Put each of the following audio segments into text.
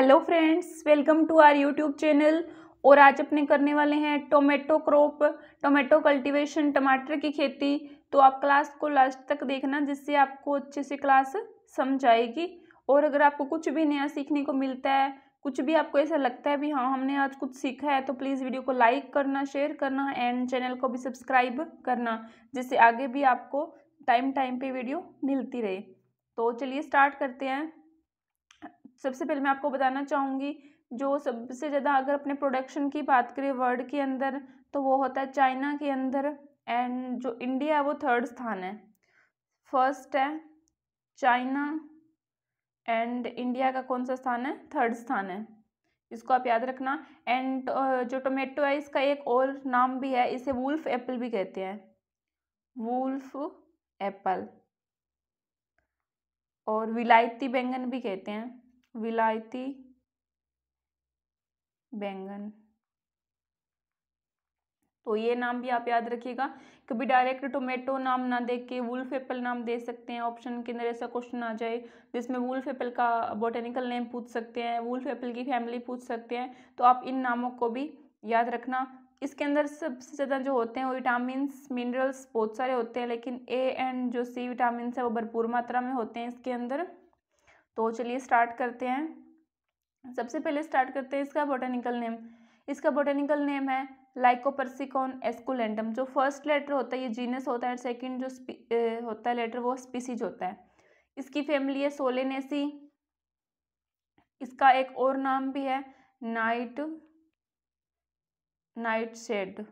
hello friends welcome to our YouTube channel और आज अपने करने वाले हैं टोमेटो क्रॉप टोमेटो कल्टीवेशन टमाटर की खेती तो आप क्लास को लास्ट तक देखना जिससे आपको अच्छे से क्लास समझ आएगी और अगर आपको कुछ भी नया सीखने को मिलता है कुछ भी आपको ऐसा लगता है भी हाँ हमने आज कुछ सीखा है तो प्लीज़ वीडियो को लाइक करना शेयर करना एंड चैनल को भी सब्सक्राइब करना जिससे आगे भी आपको टाइम टाइम पर वीडियो मिलती रहे तो चलिए स्टार्ट करते हैं सबसे पहले मैं आपको बताना चाहूँगी जो सबसे ज़्यादा अगर अपने प्रोडक्शन की बात करें वर्ल्ड के अंदर तो वो होता है चाइना के अंदर एंड जो इंडिया है वो थर्ड स्थान है फर्स्ट है चाइना एंड इंडिया का कौन सा स्थान है थर्ड स्थान है इसको आप याद रखना एंड जो टोमेटो है इसका एक और नाम भी है इसे वुल्फ एप्पल भी कहते हैं वुल्फ एप्पल और विलायती बैंगन भी कहते हैं विलायती बैंगन तो ये नाम भी आप याद रखिएगा कभी डायरेक्ट टोमेटो नाम ना दे के वुल्फ एप्पल नाम दे सकते हैं ऑप्शन के अंदर ऐसा क्वेश्चन आ जाए जिसमें वुल्फ एप्पल का बोटेनिकल नेम पूछ सकते हैं वुल्फ एप्पल की फैमिली पूछ सकते हैं तो आप इन नामों को भी याद रखना इसके अंदर सबसे ज़्यादा जो होते हैं वो विटामिन मिनरल्स बहुत सारे होते हैं लेकिन ए एंड जो सी विटामिन है वो भरपूर मात्रा में होते हैं इसके अंदर तो चलिए स्टार्ट करते हैं सबसे पहले स्टार्ट करते हैं इसका बोटेनिकल नेम इसका बोटेनिकल नेम है लाइकोपर्सिकॉन एस्कुलेंटम जो फर्स्ट लेटर होता है ये जीनस होता है सेकेंड जो ए, होता है लेटर वो स्पीसीज होता है इसकी फैमिली है सोलेनेसी इसका एक और नाम भी है night nightshade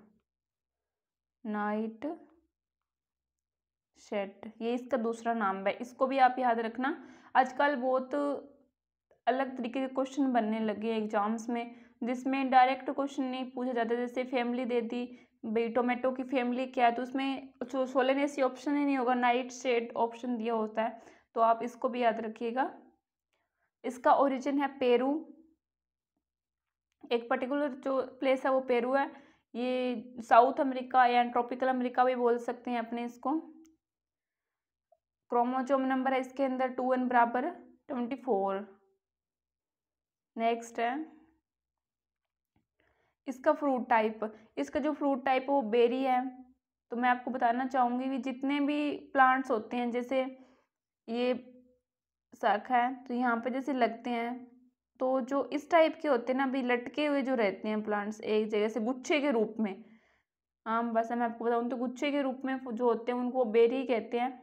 nightshade ये इसका दूसरा नाम है इसको भी आप याद रखना आजकल बहुत अलग तरीके के क्वेश्चन बनने लगे एग्ज़ाम्स में जिसमें डायरेक्ट क्वेश्चन नहीं पूछा जाता जैसे फैमिली दे दी भाई टोमेटो की फैमिली क्या है तो उसमें जो सोलन ऐसी ऑप्शन ही नहीं होगा नाइट शेड ऑप्शन दिया होता है तो आप इसको भी याद रखिएगा इसका ओरिजिन है पेरू एक पर्टिकुलर जो प्लेस है वो पेरू है ये साउथ अमेरिका या ट्रॉपिकल अमेरिका भी बोल सकते हैं अपने इसको क्रोमोजोम नंबर है इसके अंदर टू एन बराबर ट्वेंटी फोर नेक्स्ट है इसका फ्रूट टाइप इसका जो फ्रूट टाइप है वो बेरी है तो मैं आपको बताना चाहूँगी कि जितने भी प्लांट्स होते हैं जैसे ये शाखा है तो यहाँ पे जैसे लगते हैं तो जो इस टाइप के होते हैं ना अभी लटके हुए जो रहते हैं प्लांट्स एक जगह से गुच्छे के रूप में हाँ बस मैं आपको बताऊँ तो गुच्छे के रूप में जो होते हैं उनको बेरी कहते हैं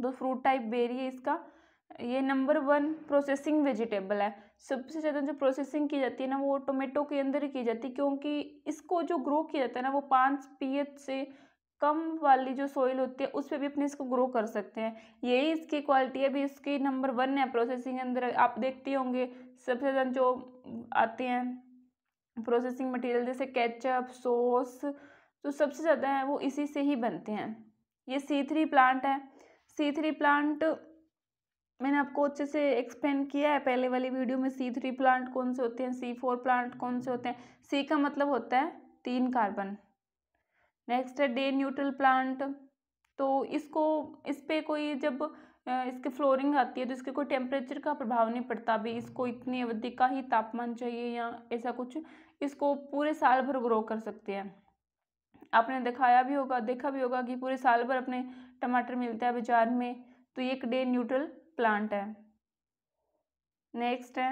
तो फ्रूट टाइप बेरी है इसका ये नंबर वन प्रोसेसिंग वेजिटेबल है सबसे ज़्यादा जो प्रोसेसिंग की जाती है ना वो टोमेटो के अंदर ही की जाती है क्योंकि इसको जो ग्रो किया जाता है ना वो पाँच पी से कम वाली जो सॉइल होती है उस पर भी अपने इसको ग्रो कर सकते हैं यही इसकी क्वालिटी है अभी इसकी नंबर वन है प्रोसेसिंग के अंदर आप देखते होंगे सबसे ज़्यादा जो आते हैं प्रोसेसिंग मटेरियल जैसे कैचअप सॉस तो सबसे ज़्यादा है वो इसी से ही बनते हैं ये सी थ्री प्लांट है सी थ्री प्लांट मैंने आपको अच्छे से एक्सप्लेन किया है पहले वाली वीडियो में सी थ्री प्लांट कौन से होते हैं सी फोर प्लांट कौन से होते हैं सी का मतलब होता है तीन कार्बन नेक्स्ट है डे न्यूट्रल प्लांट तो इसको इस पर कोई जब इसके फ्लोरिंग आती है तो इसके कोई टेम्परेचर का प्रभाव नहीं पड़ता अभी इसको इतनी अवधि का ही तापमान चाहिए या ऐसा कुछ इसको पूरे साल भर ग्रो कर सकते हैं आपने दिखाया भी होगा देखा भी होगा कि पूरे साल भर अपने टमाटर मिलता है बाज़ार में तो ये एक डे न्यूट्रल प्लांट है नेक्स्ट है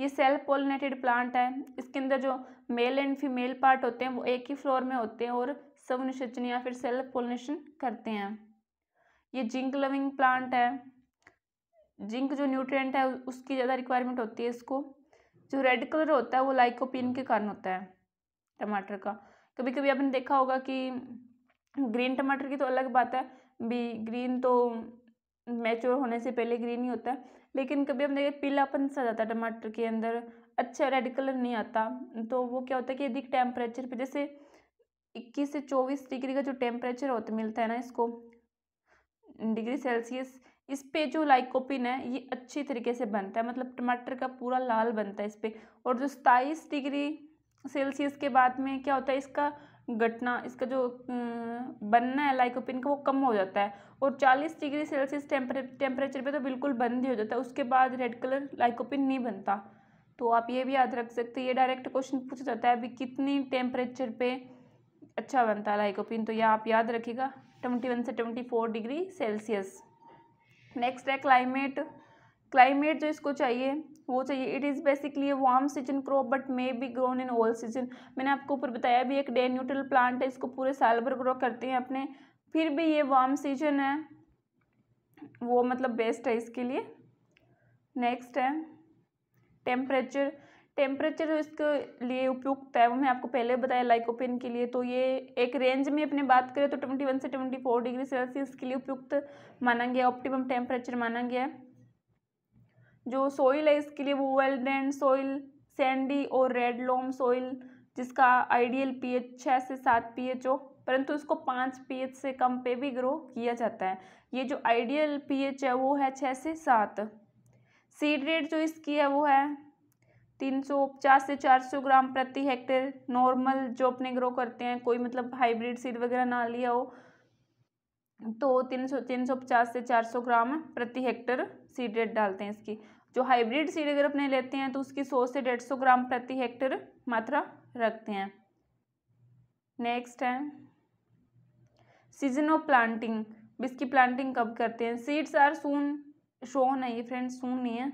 ये सेल्फ पोलिनेटेड प्लांट है इसके अंदर जो मेल एंड फीमेल पार्ट होते हैं वो एक ही फ्लोर में होते हैं और सब सवनिषचन या फिर सेल्फ पोलिनेशन करते हैं ये जिंक लविंग प्लांट है जिंक जो न्यूट्रिएंट है उसकी ज़्यादा रिक्वायरमेंट होती है इसको जो रेड कलर होता है वो लाइकोपिन के कारण होता है टमाटर का कभी कभी आपने देखा होगा कि ग्रीन टमाटर की तो अलग बात है भी ग्रीन तो मैच्योर होने से पहले ग्रीन ही होता है लेकिन कभी हम देखें पीलापन सा जाता है टमाटर के अंदर अच्छा रेड कलर नहीं आता तो वो क्या होता है कि यदि टेम्परेचर पे जैसे इक्कीस से चौबीस डिग्री का जो टेम्परेचर होता मिलता है ना इसको डिग्री सेल्सियस इस पे जो लाइकोपिन है ये अच्छी तरीके से बनता है मतलब टमाटर का पूरा लाल बनता है इस पर और जो सताईस डिग्री सेल्सियस के बाद में क्या होता है इसका घटना इसका जो बनना है लाइकोपिन का वो कम हो जाता है और 40 डिग्री सेल्सियस टेम्परेचर पे तो बिल्कुल बंद ही हो जाता है उसके बाद रेड कलर लाइकोपिन नहीं बनता तो आप ये भी याद रख सकते हैं ये डायरेक्ट क्वेश्चन पूछा जाता है अभी कितनी टेम्परेचर पे अच्छा बनता है लाइकोपिन तो यह आप याद रखिएगा ट्वेंटी वन से twenty four degree Celsius next है क्लाइमेट क्लाइमेट जो इसको चाहिए वो चाहिए it is basically a warm season crop but may be grown in all season मैंने आपको ऊपर बताया भी एक डे न्यूट्रल प्लांट है इसको पूरे साल भर ग्रो करते हैं अपने फिर भी ये वार्म सीजन है वो मतलब बेस्ट है इसके लिए नेक्स्ट है टेम्परेचर टेम्परेचर इसके लिए उपयुक्त है वो मैं आपको पहले बताया लाइकोपिन के लिए तो ये एक रेंज में अपने बात करें तो ट्वेंटी वन से ट्वेंटी फोर डिग्री सेल्सियस के लिए उपयुक्त माना गया ऑप्टिमम टेम्परेचर माना गया है जो सॉइल है इसके लिए वो वेल ड्रेन सॉइल सैंडी और रेड लोम सॉइल जिसका आइडियल पीएच छः से सात पीएच हो परंतु इसको पाँच पीएच से कम पे भी ग्रो किया जाता है ये जो आइडियल पीएच है वो है छः से सात सीड रेट जो इसकी है वो है तीन सौ पचास से चार सौ ग्राम प्रति हेक्टेयर नॉर्मल जो अपने ग्रो करते हैं कोई मतलब हाइब्रिड सीड वगैरह ना लिया हो तो तीन सौ तीन सौ पचास से चार सौ ग्राम प्रति हेक्टर सीड रेट डालते हैं इसकी जो हाइब्रिड सीड अगर अपने लेते हैं तो उसकी सौ से डेढ़ सौ ग्राम प्रति हेक्टर मात्रा रखते हैं नेक्स्ट है सीजन ऑफ प्लांटिंग इसकी प्लांटिंग कब करते हैं सीड्स आर सून शोन है ये फ्रेंड्स सून नहीं है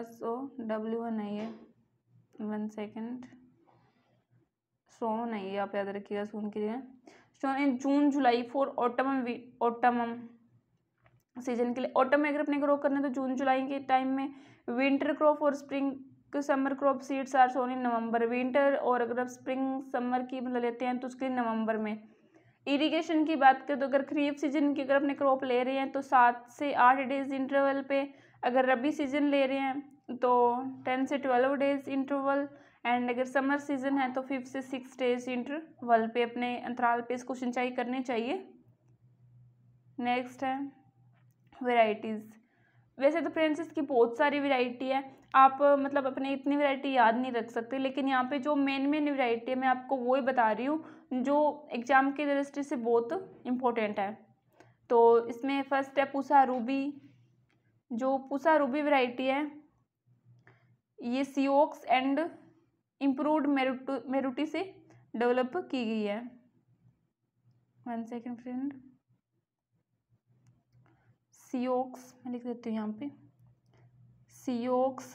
एस ओ डब्ल्यू एन आई है वन सेकेंड सो नहीं है आप याद रखिएगा सून के लिए sown in June July for autumn autumn season के लिए ऑटम में अगर अपने ग्रो करना है तो जून जुलाई के टाइम में विंटर क्रॉप और spring summer crop seeds are sown in November winter और अगर आप स्प्रिंग समर की मतलब लेते हैं तो उसके लिए नवंबर में इरिगेशन की बात करें तो अगर खरीफ सीजन की अगर अपने क्रॉप ले रहे हैं तो सात से आठ डेज इंटरवल पे अगर रबी सीजन ले रहे हैं तो टेन से ट्वेल्व डेज इंटरवल एंड अगर समर सीजन है तो फिफ्थ से सिक्स डेज इंटरवल पे अपने अंतराल पे इसको सिंचाई करनी चाहिए नेक्स्ट है वेराइटीज़ वैसे तो फ्रेंड्स इसकी बहुत सारी वैरायटी है आप मतलब अपने इतनी वैरायटी याद नहीं रख सकते लेकिन यहाँ पे जो मेन मेन वैरायटी है मैं आपको वो ही बता रही हूँ जो एग्ज़ाम की दृष्टि से बहुत इम्पोर्टेंट है तो इसमें फर्स्ट है पूसा रूबी जो पूसा रूबी वैरायटी है ये सीओक्स एंड इम्प्रूवड मेरुटी से डेवलप की गई है वन सेकेंड फ्रेंड सीओक्स मैं लिख देती हूँ यहाँ पे सीओक्स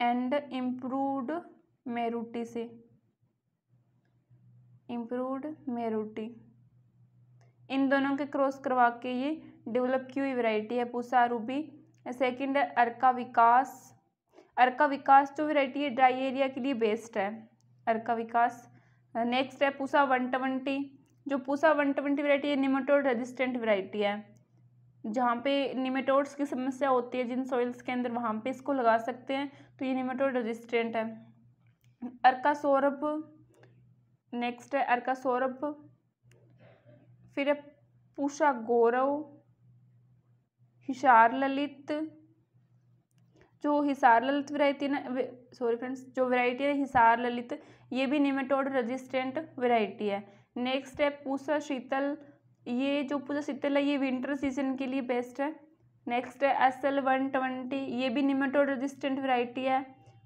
एंड इम्प्रूवड मेरूटी से इम्प्रूवड मेरूटी इन दोनों के क्रॉस करवा के ये डेवलप की हुई वैरायटी है पूसा रूबी सेकंड है अर्का विकास अर्का विकास जो वैरायटी है ड्राई एरिया के लिए बेस्ट है अर्का विकास नेक्स्ट है पूसा वन ट्वेंटी जो पूसा वन ट्वेंटी वरायटी है निमोटोड रेजिस्टेंट वरायटी है जहाँ पे निमेटोड्स की समस्या होती है जिन सॉइल्स के अंदर वहाँ पे इसको लगा सकते हैं तो ये निमेटोड रेजिस्टेंट है अर्का सौरभ नेक्स्ट है अर्का सौरभ फिर है पूषा गौरव हिसार ललित जो हिसार ललित वैरायटी ना सॉरी फ्रेंड्स जो वैरायटी है हिसार ललित ये भी निमेटोड रेजिस्टेंट वैरायटी है नेक्स्ट है पूषा शीतल ये जो पूजा शीतल है ये विंटर सीजन के लिए बेस्ट है नेक्स्ट है एस एल वन ट्वेंटी ये भी निमेटोड रेजिस्टेंट वैरायटी है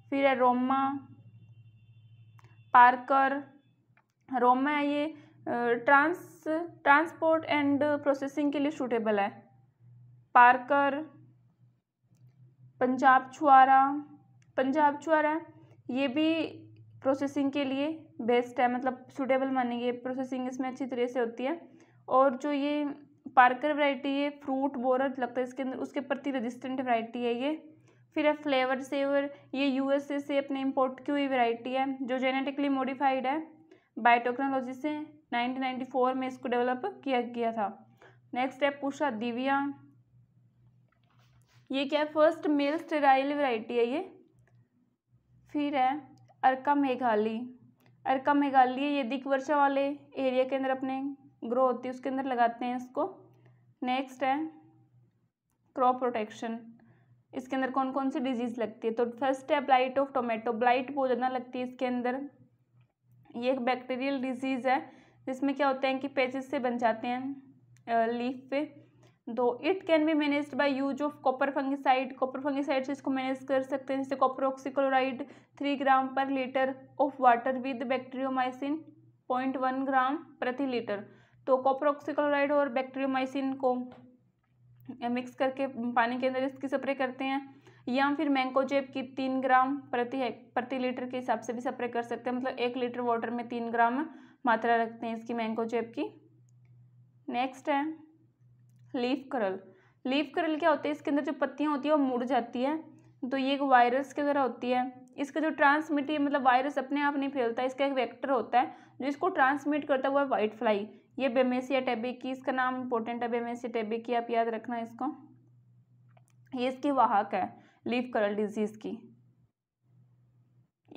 फिर है रोमा पार्कर रोमा है ये ट्रांस ट्रांसपोर्ट एंड प्रोसेसिंग के लिए सूटेबल है पार्कर पंजाब छुआरा पंजाब छुआरा ये भी प्रोसेसिंग के लिए बेस्ट है मतलब सूटेबल मानेंगे प्रोसेसिंग इसमें अच्छी तरह से होती है और जो ये पार्कर वैरायटी है फ्रूट बोर लगता है इसके अंदर उसके प्रति रेजिस्टेंट वैरायटी है ये फिर है फ्लेवर सेवर ये यूएसए से अपने इंपोर्ट की हुई वैरायटी है जो जेनेटिकली मॉडिफाइड है बायोटेक्नोलॉजी से 1994 में इसको डेवलप किया गया था नेक्स्ट है पूषा दिव्या ये क्या है फर्स्ट मेल स्टेराइल वैरायटी है ये फिर है अर्का मेघाली अर्का मेघाली ये दिक वर्षा वाले एरिया के अंदर अपने ग्रो होती है उसके अंदर लगाते हैं इसको नेक्स्ट है क्रॉप प्रोटेक्शन इसके अंदर कौन कौन सी डिजीज़ लगती है तो फर्स्ट है ब्लाइट ऑफ टोमेटो ब्लाइट बहुत ज़्यादा लगती है इसके अंदर ये एक बैक्टीरियल डिजीज़ है जिसमें क्या होता है कि पेजेस से बन जाते हैं लीफ पे दो it can be manage by use of copper fungicide copper fungicide से इसको मैनेज कर सकते हैं जैसे कॉपर ऑक्सीक्लोराइड थ्री ग्राम पर litre of water with bacteriomycin point one gram प्रति लीटर तो कॉपरऑक्सीक्लोराइड और बैक्टीरियोमाइसिन को मिक्स करके पानी के अंदर इसकी स्प्रे करते हैं या फिर मैंगोजेब की तीन ग्राम प्रति है प्रति लीटर के हिसाब से भी स्प्रे कर सकते हैं मतलब एक लीटर वाटर में तीन ग्राम मात्रा रखते हैं इसकी मैंगोजेब की नेक्स्ट है लीफ करल लीफ करल क्या होता है इसके अंदर जो पत्तियाँ होती हैं वो मुड़ जाती है तो ये एक वायरस की तरह होती है इसका जो ट्रांसमिट मतलब वायरस अपने आप नहीं फैलता है इसका एक वेक्टर होता है जो इसको ट्रांसमिट करता है वो है वाइट फ्लाई ये बेमेसिया टेबिकी इसका नाम इम्पोर्टेंट है बेमेसिया टेबिकी आप याद रखना इसको ये इसकी वाहक है लीफ करल डिजीज़ की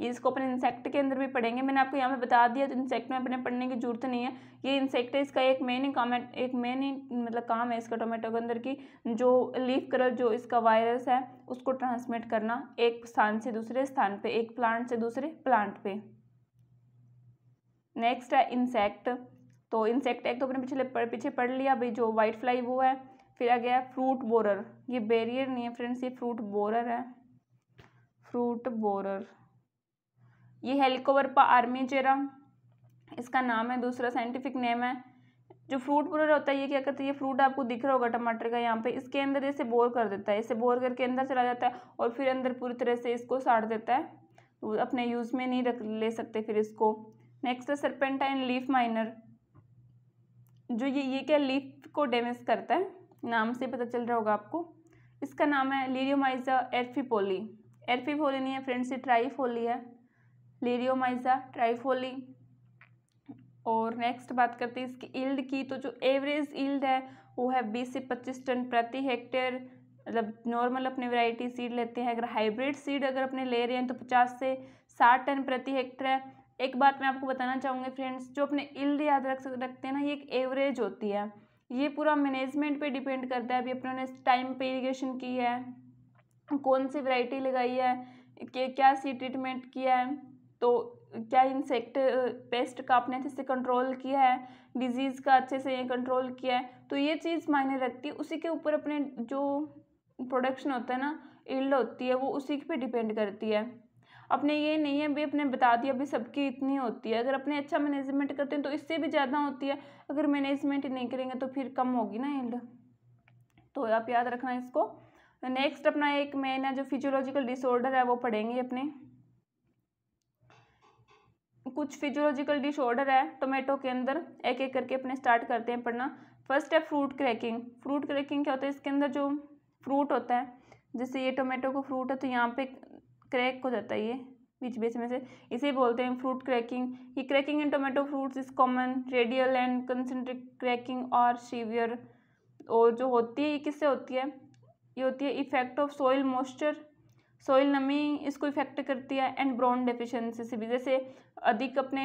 इसको अपने इंसेक्ट के अंदर भी पढ़ेंगे मैंने आपको यहाँ पे बता दिया तो इंसेक्ट में अपने पढ़ने की जरूरत नहीं है ये इंसेक्ट है इसका एक मेन ही काम है एक मेन ही मतलब काम है इसका टोमेटो के अंदर की जो लीफ करल जो इसका वायरस है उसको ट्रांसमिट करना एक स्थान से दूसरे स्थान पे एक प्लांट से दूसरे प्लांट पे नेक्स्ट है इंसेक्ट तो इंसेक्ट एक तो अपने पिछले पीछे पढ़ लिया भाई जो वाइट फ्लाई वो है फिर आ गया फ्रूट बोरर ये बैरियर नहीं है फ्रेंड्स ये फ्रूट बोरर है फ्रूट बोरर ये आर्मी आर्मीचेरा इसका नाम है दूसरा साइंटिफिक नेम है जो फ्रूट बोरर होता है ये क्या करता है ये फ्रूट आपको दिख रहा होगा टमाटर का यहाँ पे इसके अंदर इसे बोर कर देता है इसे बोर करके अंदर चला जाता है और फिर अंदर पूरी तरह से इसको साड़ देता है तो अपने यूज़ में नहीं रख ले सकते फिर इसको नेक्स्ट है सरपेंटाइन लीफ माइनर जो ये ये क्या लीफ को डैमेज करता है नाम से पता चल रहा होगा आपको इसका नाम है लीरियोमाइजा एरफीपोली एरफीफोली नहीं है फ्रेंड्स ये ट्राईफोली है लीरियोमाइजा ट्राईफोली और नेक्स्ट बात करते हैं इसकी ईल्ड की तो जो एवरेज ईल्ड है वो है बीस से पच्चीस टन प्रति हेक्टेयर मतलब नॉर्मल अपने वैरायटी सीड लेते हैं अगर हाइब्रिड सीड अगर अपने ले रहे हैं तो पचास से साठ टन प्रति हेक्टेयर है एक बात मैं आपको बताना चाहूँगी फ्रेंड्स जो अपने इल्ड याद रख रखते हैं ना ये एक एवरेज होती है ये पूरा मैनेजमेंट पे डिपेंड करता है अभी अपनों ने टाइम पे इरीगेशन की है कौन सी वैरायटी लगाई है कि क्या सी ट्रीटमेंट किया है तो क्या इंसेक्ट पेस्ट का आपने अच्छे से कंट्रोल किया है डिजीज़ का अच्छे से ये कंट्रोल किया है तो ये चीज़ मायने रखती है उसी के ऊपर अपने जो प्रोडक्शन होता है ना इल्ड होती है वो उसी पर डिपेंड करती है अपने ये नहीं है अभी अपने बता दिया अभी सबकी इतनी होती है अगर अपने अच्छा मैनेजमेंट करते हैं तो इससे भी ज़्यादा होती है अगर मैनेजमेंट नहीं करेंगे तो फिर कम होगी ना एंड तो आप याद रखना इसको नेक्स्ट अपना एक मेन है जो फिजियोलॉजिकल डिसऑर्डर है वो पढ़ेंगे अपने कुछ फिजियोलॉजिकल डिसऑर्डर है टोमेटो के अंदर एक एक करके अपने स्टार्ट करते हैं पढ़ना फर्स्ट है फ्रूट क्रैकिंग फ्रूट क्रैकिंग क्या होता है इसके अंदर जो फ्रूट होता है जैसे ये टोमेटो का फ्रूट है तो यहाँ पे क्रैक हो जाता है ये बीच बीच में से इसे बोलते हैं फ्रूट क्रैकिंग ये cracking in tomato fruits is common radial and concentric cracking और सीवियर और जो होती है ये किससे होती है ये होती है effect of soil moisture soil नमी इसको इफेक्ट करती है एंड ब्रॉन डेफिशिएंसी से भी जैसे अधिक अपने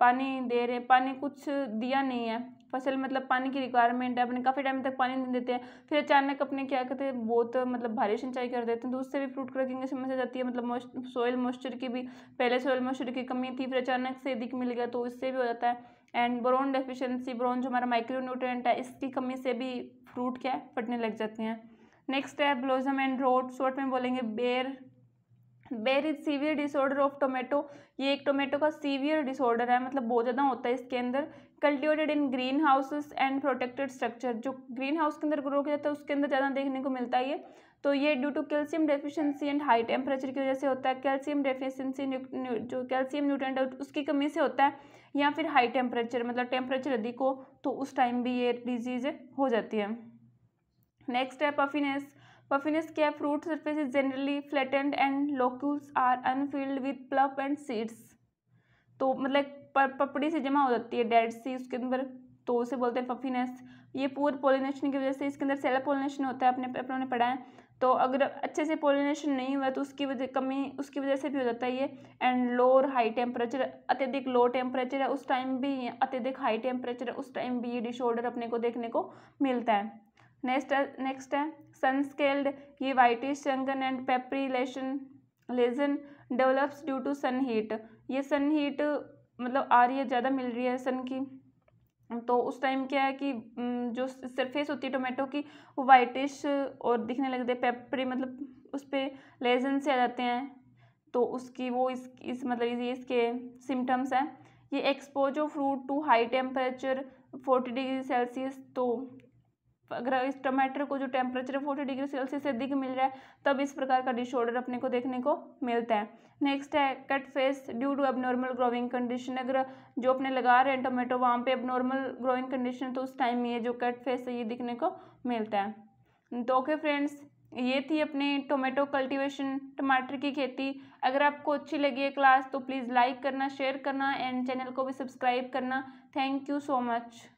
पानी दे रहे पानी कुछ दिया नहीं है फसल मतलब पानी की रिक्वायरमेंट है अपने काफ़ी टाइम तक पानी नहीं देते हैं फिर अचानक अपने क्या कहते हैं बहुत मतलब भारी सिंचाई कर देते हैं तो उससे भी फ्रूट क्रकिंग की समस्या जाती है मतलब सोयल मॉइस्चर की भी पहले सोयल मॉइस्चर की कमी थी फिर अचानक से अधिक मिल गया तो उससे भी हो जाता है एंड बोरोन डेफिशिएंसी ब्रोन जो हमारा माइक्रो न्यूट्रेंट है इसकी कमी से भी फ्रूट क्या है फटने लग जाते हैं नेक्स्ट है ब्लॉजम एंड रोड शॉर्ट में बोलेंगे BER very severe disorder of tomato ये एक टोमेटो का सीवियर डिसऑर्डर है मतलब बहुत ज़्यादा होता है इसके अंदर cultivated in greenhouses and protected structure जो ग्रीन हाउस के अंदर ग्रो किया जाता है उसके अंदर ज़्यादा देखने को मिलता है ये तो ये due to calcium deficiency and high temperature की वजह से होता है कैल्शियम डेफिशिएंसी जो कैल्शियम न्यूट्रेंट उसकी कमी से होता है या फिर हाई टेम्परेचर मतलब टेम्परेचर अधिक हो तो उस टाइम भी ये डिजीज़ हो जाती है नेक्स्ट है पफिनेस पफिनस के fruit surface is generally flattened and locules are unfilled with pulp and seeds तो मतलब पपड़ी से जमा हो जाती है डेड सी उसके अंदर तो उसे बोलते हैं पफिनस ये पूर पोलिनेशन की वजह से इसके अंदर सेल पोलिनेशन होता है अपने अपनों ने पढ़ा है तो अगर अच्छे से पोलिनेशन नहीं हुआ तो उसकी वजह कमी उसकी वजह से भी हो जाता है ये एंड लोअर हाई टेम्परेचर अत्यधिक लो टेम्परेचर है उस टाइम भी अत्यधिक हाई टेम्परेचर है उस टाइम भी ये डिसऑर्डर अपने को देखने को मिलता है नेक्स्ट नेक्स्ट है सनस्केल्ड ये whitish shrunken and papery lesion develops due to sun heat ये सन हीट मतलब आ रही है ज़्यादा मिल रही है सन की तो उस टाइम क्या है कि जो सरफेस होती है टोमेटो की वो वाइटिश और दिखने लगते हैं पेपरी मतलब उस पर लेजन से आ जाते हैं तो उसकी वो इस इस मतलब ये इसके सिम्टम्स हैं ये expose of fruit to high temperature forty degree Celsius तो अगर इस टमाटर को जो टेम्परेचर है फोर्टी डिग्री सेल्सियस से अधिक मिल रहा है तब इस प्रकार का डिसऑर्डर अपने को देखने को मिलता है नेक्स्ट है cut face due to abnormal growing condition अगर जो अपने लगा रहे हैं टोमेटो वहाँ पे नॉर्मल ग्रोइंग कंडीशन तो उस टाइम में ये जो कट फेस है ये दिखने को मिलता है तो ओके फ्रेंड्स ये थी अपने टोमेटो कल्टीवेशन टमाटर की खेती अगर आपको अच्छी लगी है क्लास तो प्लीज़ लाइक करना शेयर करना एंड चैनल को भी सब्सक्राइब करना थैंक यू सो मच